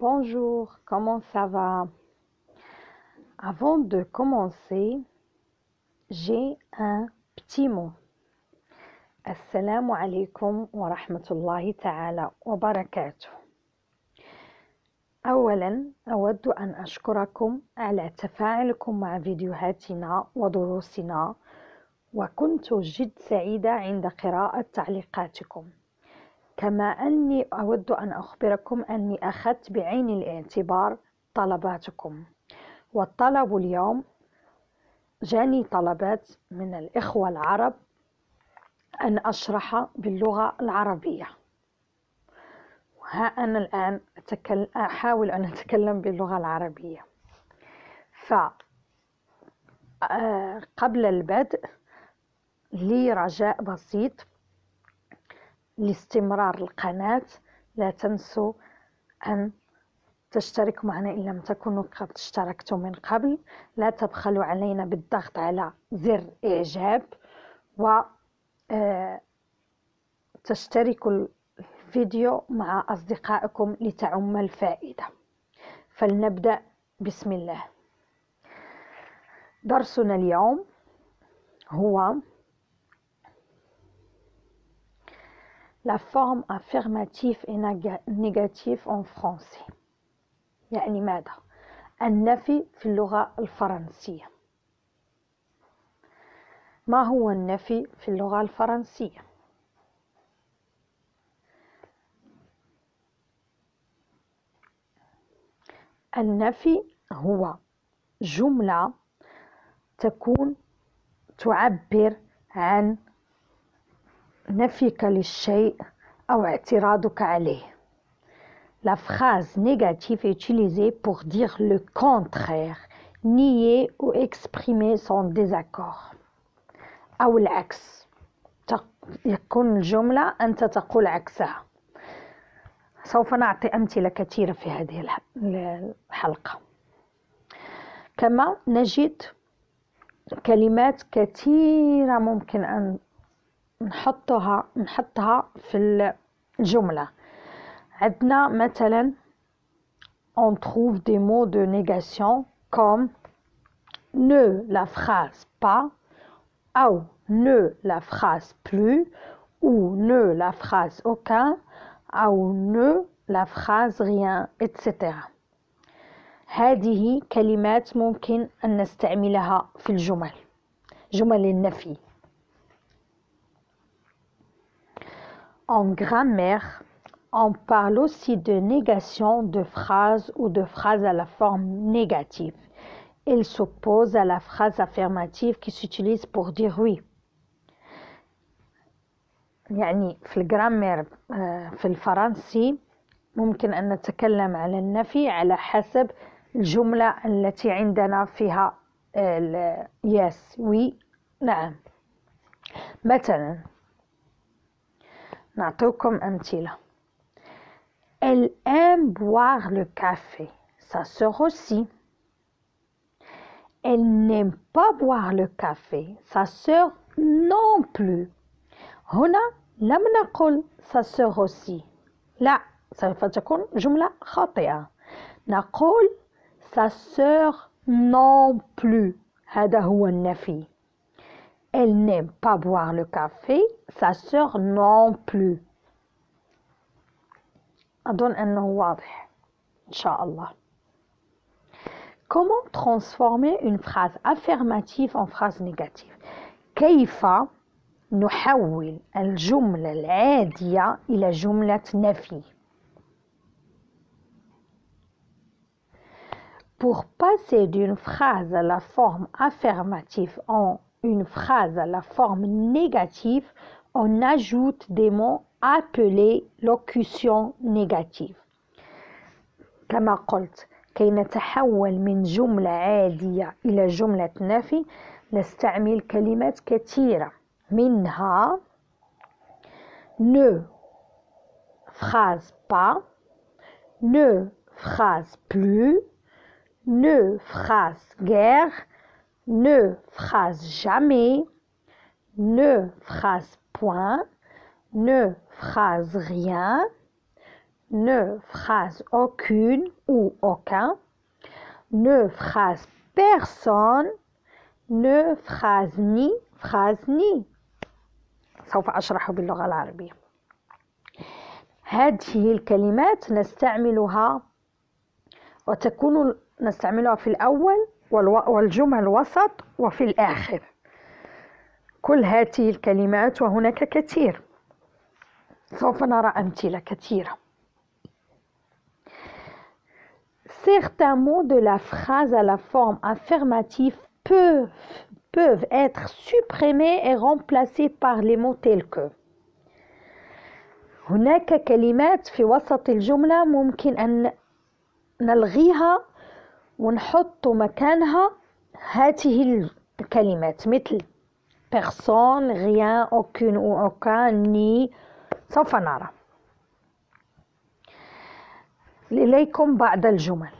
Bonjour, comment ça va Avant de commencer, j'ai un petit mot. Assalamu alaikum wa rahmatullahi ta'ala wa barakatuh. أولا أود أن أشكركم على تفاعلكم مع فيديوهاتنا ودروسنا وكنت جد سعيدة عند قراءة تعليقاتكم كما أني أود أن أخبركم أني أخذت بعين الاعتبار طلباتكم والطلب اليوم جاني طلبات من الإخوة العرب أن أشرح باللغة العربية وها أنا الآن أحاول أن أتكلم باللغة العربية ف آه، قبل البدء لي رجاء بسيط لاستمرار القناة لا تنسوا أن تشتركوا معنا إن لم تكونوا قد اشتركتم من قبل لا تبخلوا علينا بالضغط على زر إعجاب و آه، تشتركوا الفيديو مع أصدقائكم لتعم الفائدة فلنبدأ بسم الله درسنا اليوم هو la forme affirmative et négative en français يعني ماذا النفي في اللغة الفرنسية ما هو النفي في اللغة الفرنسية النفي هو جملة تكون تعبر عن نفيك للشيء أو اعتراضك عليه La phrase négative est utilisée pour dire le contraire, nier ou exprimer son désaccord. أو العكس يكون الجملة أنت تقول عكسها سوف نعطي أمثلة كثيرة في هذه الحلقة كما نجد كلمات كثيرة ممكن أن نحطها نحطها في on trouve des mots de négation comme ne la phrase pas ou ne la phrase plus ou ne la phrase aucun ou ne la phrase rien etc. هذه كلمات ممكن أن نستعملها في الجمل جمل النفي En grammaire, on parle aussi de négation de phrases ou de phrases à la forme négative. Elle s'oppose à la phrase affirmative qui s'utilise pour dire oui. يعني في الجرامير euh, في الفرنسي ممكن أن نتكلم على النفي على حسب الجملة التي عندنا فيها يس وي نعم مثلا elle aime boire le café. Sa sœur aussi. Elle n'aime pas boire le café. Sa sœur non plus. هنا لم نقل sa sœur aussi. لا سوف تكون جملة خاطئة. نقول sa sœur non plus. هذا هو النفي. Elle n'aime pas boire le café, sa sœur non plus. Adon un Comment transformer une phrase affirmative en phrase négative كيف نحول الجملة العادية إلى جملة نفي Pour passer d'une phrase à la forme affirmative en une phrase à la forme négative, on ajoute des mots appelés locutions négatives. كما قلت كي نتحول من جملة عادية إلى جملة نفي نستعمل كلمات كثيرة منها ne phrase pas ne phrase plus ne phrase guère ne phrase jamais, ne phrase point, ne phrase rien, ne phrase aucune ou aucun, ne phrase personne, ne phrase ni, phrase ni. سوف أشرح باللغة العربية هذه الكلمات نستعملها وتكون في والجمل وسط وفي الآخر كل هذه الكلمات وهناك كثير سوف نرى أمثلة كثيرة Certains mots de la phrase à la forme affirmative peuvent, peuvent être supprimés et remplacés par les mots tels que. هناك كلمات في وسط الجملة ممكن أن نلغيها ونحط مكانها هاته الكلمات مثل بيرسون غيان اوكين او اوكان ني سوف نرى اليكم بعض الجمل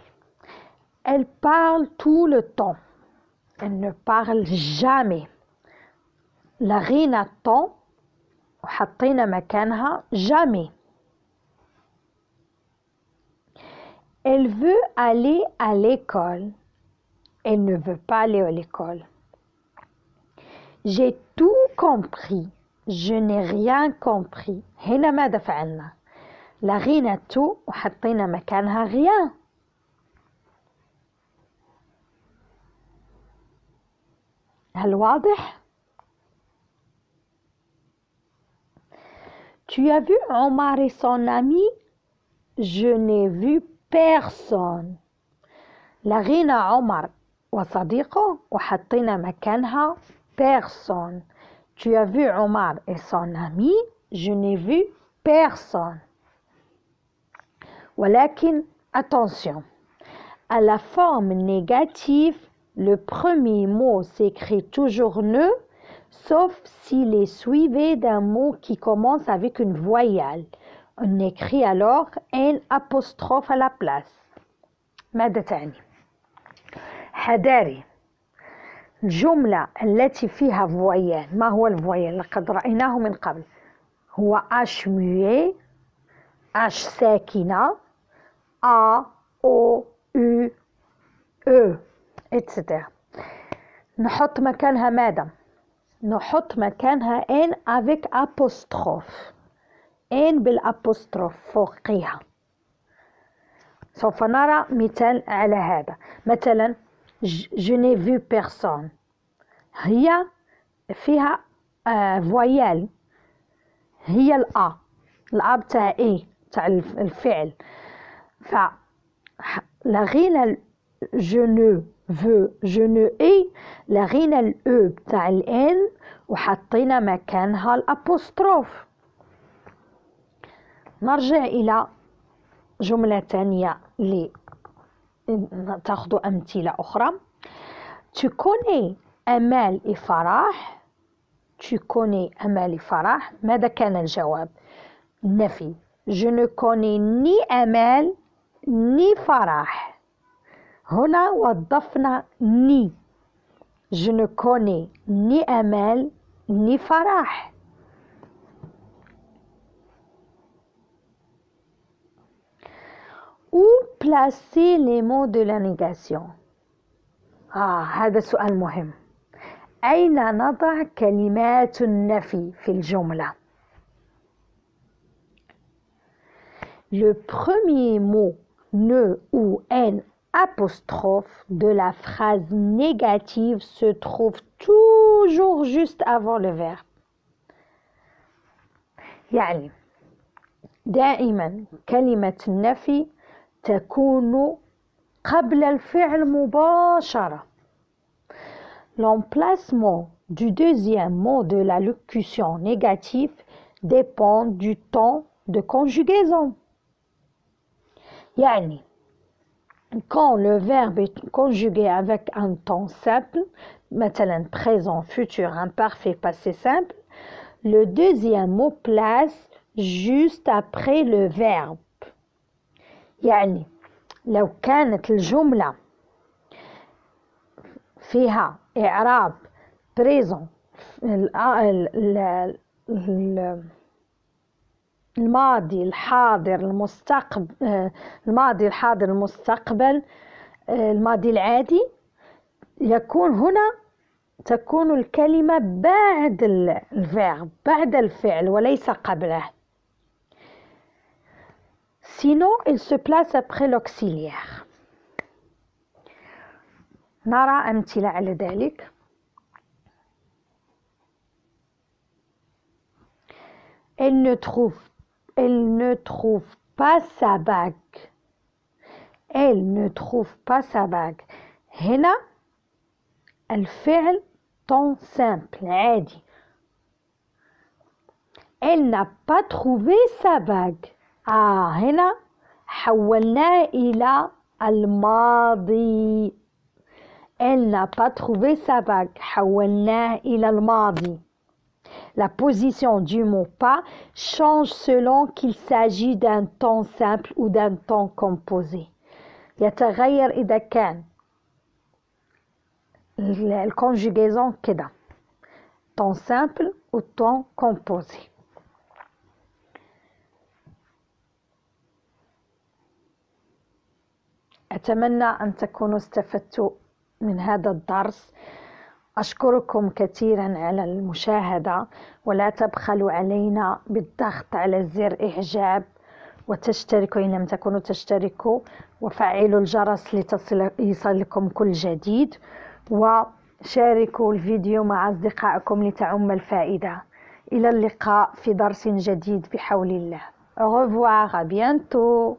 elle parle tout le temps elle ne parle jamais la rien attend وحطينا مكانها jamais Elle veut aller à l'école. Elle ne veut pas aller à l'école. J'ai tout compris. Je n'ai rien compris. a ماذا rien. Tu as vu Omar et son ami? Je n'ai vu personne omar Omar personne tu as vu Omar et son ami je n'ai vu personne Mais attention à la forme négative le premier mot s'écrit toujours ne sauf s'il est suivi d'un mot qui commence avec une voyelle On écrit alors un apostrophe à la place ماذا تعني حذاري الجملة التي فيها فويان ما هو الفويان لقد رأيناه من قبل هو اش موي اش ساكنة ا او او او نحط مكانها ماذا نحط مكانها ان افيك ابوستروف إن إيه بالأبوستروف فوقها سوف نرى مثال على هذا مثلا je n'ai vu personne هي فيها فويال آه، هي الأ الأ بتاع اي تاع الفعل ف لا غينا je ne veux je ne اي لغينا الأو بتاع الإن وحطينا مكانها الأبوستروف نرجع إلى جملة ثانية اللي تاخذ أمثلة أخرى تكوني أمال فرح تكوني أمال فرح ماذا كان الجواب نفي je ne connais ni amal ni farah هنا وضفنا ni je ne connais ni amal ni farah Où placer les mots de la négation Ah, هذا سؤال مهم أين نضع كلمات النفي في الجملة Le premier mot ne ou n apostrophe de la phrase négative se trouve toujours juste avant le verbe. يعني دائما كلمة النفي L'emplacement du deuxième mot de la locution négative dépend du temps de conjugaison. Yani, quand le verbe est conjugué avec un temps simple, maintenant présent, futur, imparfait, passé simple, le deuxième mot place juste après le verbe. يعني لو كانت الجملة فيها إعراب آه، بريزون آه، الماضي الحاضر المستقبل الماضي آه، الحاضر المستقبل الماضي العادي يكون هنا تكون الكلمة بعد الفعل بعد الفعل وليس قبله Sinon, il se place après l'auxiliaire. Nara Al Dalik. Elle ne trouve, elle ne trouve pas sa bague. Elle ne trouve pas sa bague. fait fait temps simple Elle n'a pas trouvé sa bague. آه هنا ila إلى الماضي Elle n'a pas trouvé sa bague. حولناه إلى الماضي La position du mot pas change selon qu'il s'agit d'un temps simple ou d'un temps composé. يتغير إذا كان الكونجيغيزون كده temps simple ou temps composé. أتمنى أن تكونوا استفدتوا من هذا الدرس أشكركم كثيرا على المشاهدة ولا تبخلوا علينا بالضغط على زر إعجاب وتشتركوا إن لم تكونوا تشتركوا وفعلوا الجرس ليصلكم كل جديد وشاركوا الفيديو مع أصدقائكم لتعم الفائدة إلى اللقاء في درس جديد بحول الله Au revoir, à bientôt